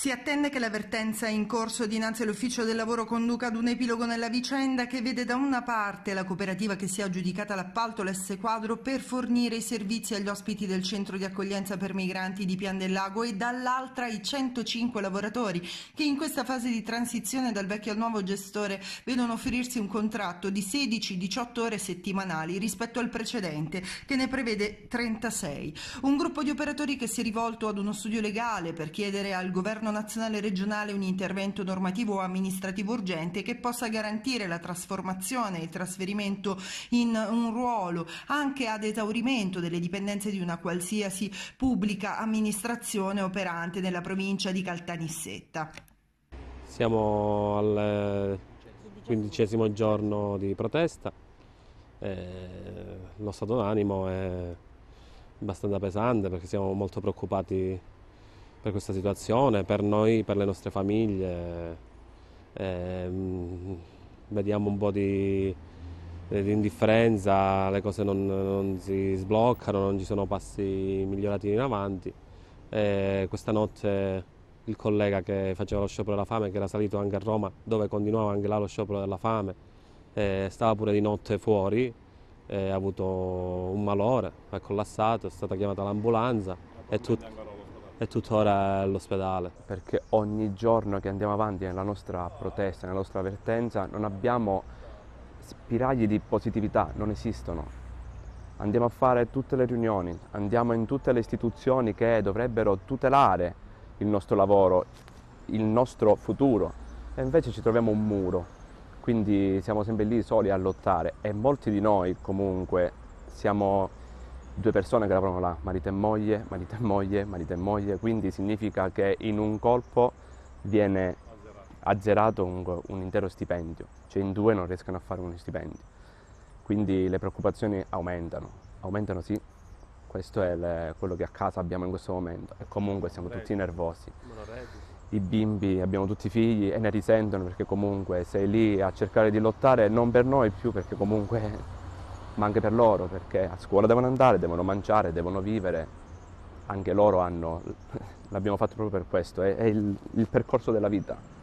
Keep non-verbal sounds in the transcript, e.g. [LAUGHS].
Si attende che l'avvertenza in corso dinanzi all'Ufficio del Lavoro conduca ad un epilogo nella vicenda che vede da una parte la cooperativa che si è aggiudicata l'appalto l'S Quadro per fornire i servizi agli ospiti del centro di accoglienza per migranti di Pian del Lago e dall'altra i 105 lavoratori che in questa fase di transizione dal vecchio al nuovo gestore vedono offrirsi un contratto di 16-18 ore settimanali rispetto al precedente che ne prevede 36. Un gruppo di operatori che si è rivolto ad uno studio legale per chiedere al governo piano nazionale regionale un intervento normativo o amministrativo urgente che possa garantire la trasformazione e il trasferimento in un ruolo anche ad esaurimento delle dipendenze di una qualsiasi pubblica amministrazione operante nella provincia di Caltanissetta. Siamo al eh, quindicesimo giorno di protesta, eh, lo stato d'animo è abbastanza pesante perché siamo molto preoccupati per questa situazione, per noi, per le nostre famiglie. Eh, vediamo un po' di, di indifferenza, le cose non, non, si sbloccano, non ci sono passi migliorati in avanti. Eh, questa notte il collega che faceva lo sciopero della fame, che era salito anche a Roma, dove continuava anche là lo sciopero della fame, eh, stava pure di notte fuori, eh, ha avuto un malore, è collassato, è stata chiamata l'ambulanza e tutto è tuttora all'ospedale. Perché ogni giorno che andiamo avanti nella nostra protesta, nella nostra avvertenza, non abbiamo spiragli di positività, non esistono. Andiamo a fare tutte le riunioni, andiamo in tutte le istituzioni che dovrebbero tutelare il nostro lavoro, il nostro futuro, e invece ci troviamo un muro, quindi siamo sempre lì soli a lottare e molti di noi comunque siamo due persone che lavorano là, marito e moglie, marito e moglie, marito e moglie, quindi significa che in un colpo viene azzerato un, un intero stipendio, cioè in due non riescono a fare uno stipendio. Quindi le preoccupazioni aumentano, aumentano sì, questo è le, quello che a casa abbiamo in questo momento e comunque siamo tutti nervosi. I bimbi, abbiamo tutti i figli e ne risentono perché comunque sei lì a cercare di lottare non per noi più perché comunque ma anche per loro, perché a scuola devono andare, devono mangiare, devono vivere. Anche loro hanno, [LAUGHS] l'abbiamo fatto proprio per questo, è, è il, il percorso della vita.